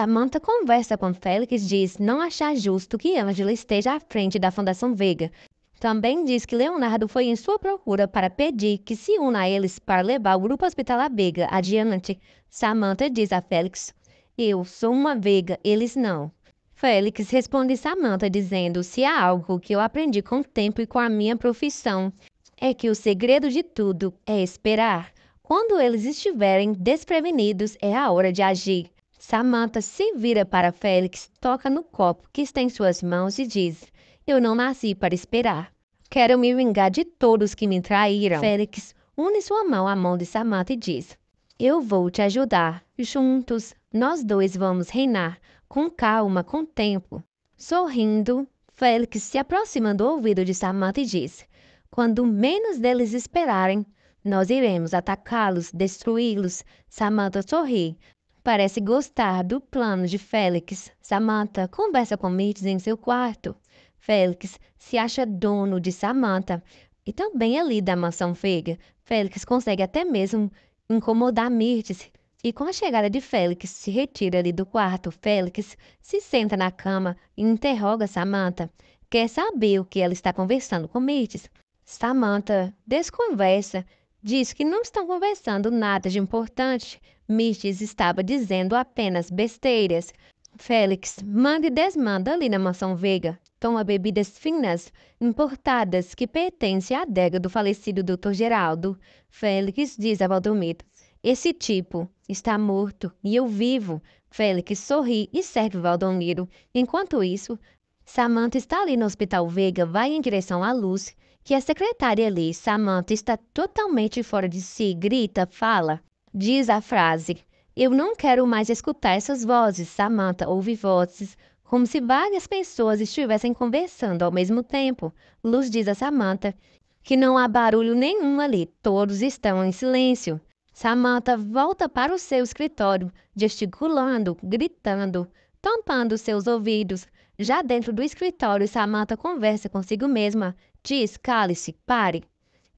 Samantha conversa com Félix e diz não achar justo que Angela esteja à frente da Fundação Vega. Também diz que Leonardo foi em sua procura para pedir que se una a eles para levar o grupo hospitalar Vega adiante. Samantha diz a Félix: Eu sou uma Vega, eles não. Félix responde Samantha dizendo: Se há algo que eu aprendi com o tempo e com a minha profissão, é que o segredo de tudo é esperar. Quando eles estiverem desprevenidos, é a hora de agir. Samantha se vira para Félix, toca no copo que está em suas mãos e diz: Eu não nasci para esperar. Quero me vingar de todos que me traíram. Félix une sua mão à mão de Samantha e diz: Eu vou te ajudar. Juntos, nós dois vamos reinar, com calma, com tempo. Sorrindo, Félix se aproxima do ouvido de Samantha e diz: Quando menos deles esperarem, nós iremos atacá-los, destruí-los. Samantha sorri, Parece gostar do plano de Félix. Samantha conversa com Mitz em seu quarto. Félix se acha dono de Samantha e também ali da mansão Feiga. Félix consegue até mesmo incomodar Mirtes. E com a chegada de Félix, se retira ali do quarto. Félix se senta na cama e interroga Samantha. Quer saber o que ela está conversando com Mirtes. Samantha desconversa, diz que não estão conversando nada de importante, Mistis estava dizendo apenas besteiras. Félix manda e desmanda ali na mansão Veiga. Toma bebidas finas, importadas, que pertencem à adega do falecido Dr. Geraldo. Félix diz a Valdomiro: Esse tipo está morto e eu vivo. Félix sorri e serve Valdomiro. Enquanto isso, Samantha está ali no Hospital Veiga, vai em direção à luz, que a secretária ali, Samantha, está totalmente fora de si, grita, fala. Diz a frase: Eu não quero mais escutar essas vozes. Samantha ouve vozes como se várias pessoas estivessem conversando ao mesmo tempo. Luz diz a Samantha que não há barulho nenhum ali, todos estão em silêncio. Samantha volta para o seu escritório, gesticulando, gritando, tampando seus ouvidos. Já dentro do escritório, Samantha conversa consigo mesma. Diz, cale-se, pare.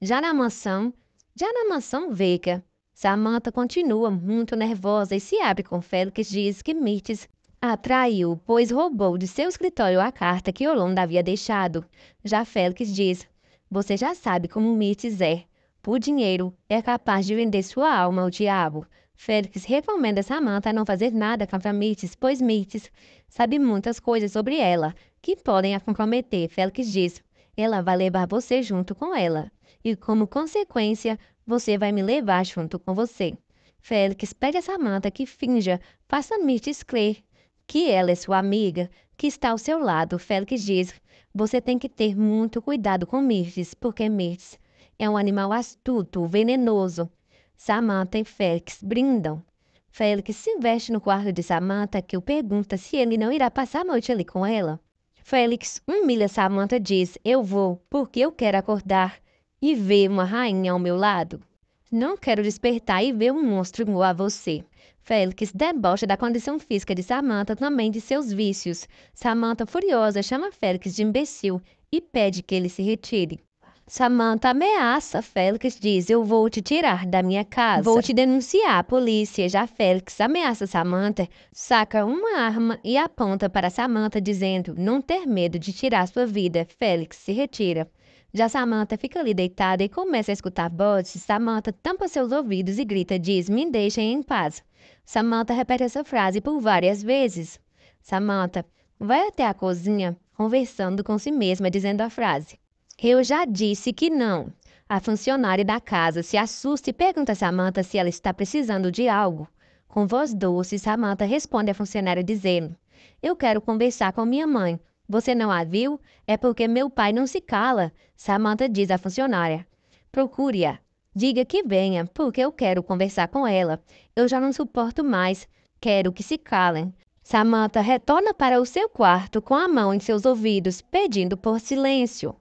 Já na mansão, já na mansão Veiga, Samantha continua muito nervosa e se abre com Félix diz que Mirtes a traiu, pois roubou de seu escritório a carta que Yolanda havia deixado. Já Félix diz, você já sabe como Mirtes é. Por dinheiro, é capaz de vender sua alma ao diabo. Félix recomenda Samantha a não fazer nada contra Mirtes, pois Mirtes sabe muitas coisas sobre ela que podem a comprometer. Félix diz: ela vai levar você junto com ela. E, como consequência, você vai me levar junto com você. Félix pede a Samantha que finja, faça Mrs. Clay, que ela é sua amiga, que está ao seu lado. Félix diz: Você tem que ter muito cuidado com Mrs., porque Mrs. é um animal astuto, venenoso. Samantha e Félix brindam. Félix se investe no quarto de Samantha, que o pergunta se ele não irá passar a noite ali com ela. Félix humilha Samantha diz: Eu vou, porque eu quero acordar e ver uma rainha ao meu lado? Não quero despertar e ver um monstro igual a você. Félix debocha da condição física de Samantha também de seus vícios. Samantha, furiosa, chama Félix de imbecil e pede que ele se retire. Samantha ameaça Félix, diz: Eu vou te tirar da minha casa. Vou te denunciar à polícia. Já Félix ameaça Samantha, saca uma arma e aponta para Samantha, dizendo: Não ter medo de tirar sua vida. Félix se retira. Já Samantha fica ali deitada e começa a escutar bots. Samantha tampa seus ouvidos e grita: Diz, me deixem em paz. Samantha repete essa frase por várias vezes. Samantha vai até a cozinha, conversando com si mesma, dizendo a frase: Eu já disse que não. A funcionária da casa se assusta e pergunta a Samantha se ela está precisando de algo. Com voz doce, Samantha responde à funcionária dizendo: Eu quero conversar com minha mãe. Você não a viu? É porque meu pai não se cala, Samantha diz à funcionária. Procure-a. Diga que venha, porque eu quero conversar com ela. Eu já não suporto mais. Quero que se calem. Samantha retorna para o seu quarto com a mão em seus ouvidos, pedindo por silêncio.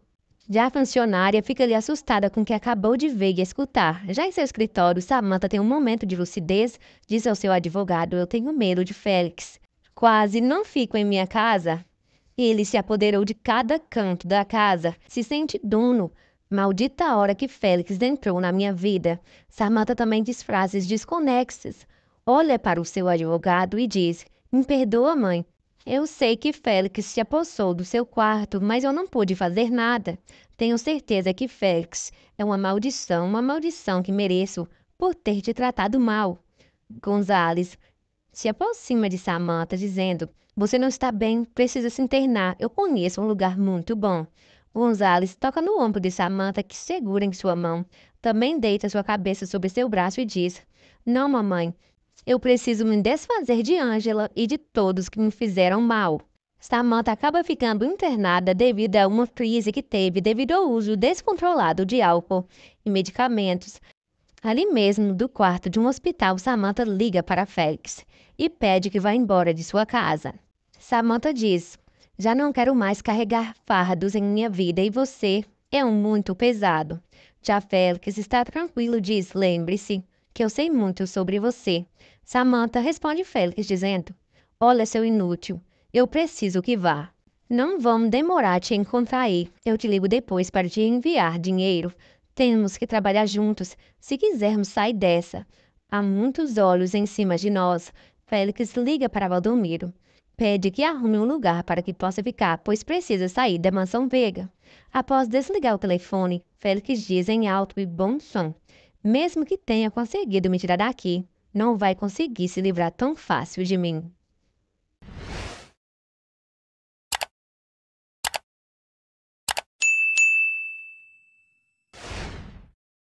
Já a funcionária fica ali assustada com o que acabou de ver e escutar. Já em seu escritório, Samantha tem um momento de lucidez, diz ao seu advogado: Eu tenho medo de Félix. Quase não fico em minha casa, ele se apoderou de cada canto da casa, se sente dono. Maldita hora que Félix entrou na minha vida. Samantha também diz frases desconexas. Olha para o seu advogado e diz: Me perdoa, mãe. Eu sei que Félix se apossou do seu quarto, mas eu não pude fazer nada. Tenho certeza que Félix é uma maldição, uma maldição que mereço por ter te tratado mal. Gonzales se aproxima de Samantha dizendo: Você não está bem, precisa se internar. Eu conheço um lugar muito bom. Gonzales toca no ombro de Samantha, que segura em sua mão. Também deita sua cabeça sobre seu braço e diz: Não, mamãe. Eu preciso me desfazer de Angela e de todos que me fizeram mal. Samantha acaba ficando internada devido a uma crise que teve devido ao uso descontrolado de álcool e medicamentos Ali mesmo, do quarto de um hospital, Samantha liga para Félix e pede que vá embora de sua casa. Samantha diz: Já não quero mais carregar fardos em minha vida e você é um muito pesado. Já Félix está tranquilo, diz: Lembre-se que eu sei muito sobre você. Samantha responde Félix dizendo: Olha, seu inútil, eu preciso que vá. Não vamos demorar a te encontrar aí. Eu te ligo depois para te enviar dinheiro. Temos que trabalhar juntos se quisermos sair dessa. Há muitos olhos em cima de nós. Félix liga para Valdomiro. Pede que arrume um lugar para que possa ficar, pois precisa sair da mansão Veiga. Após desligar o telefone, Félix diz em alto e bom som: Mesmo que tenha conseguido me tirar daqui, não vai conseguir se livrar tão fácil de mim.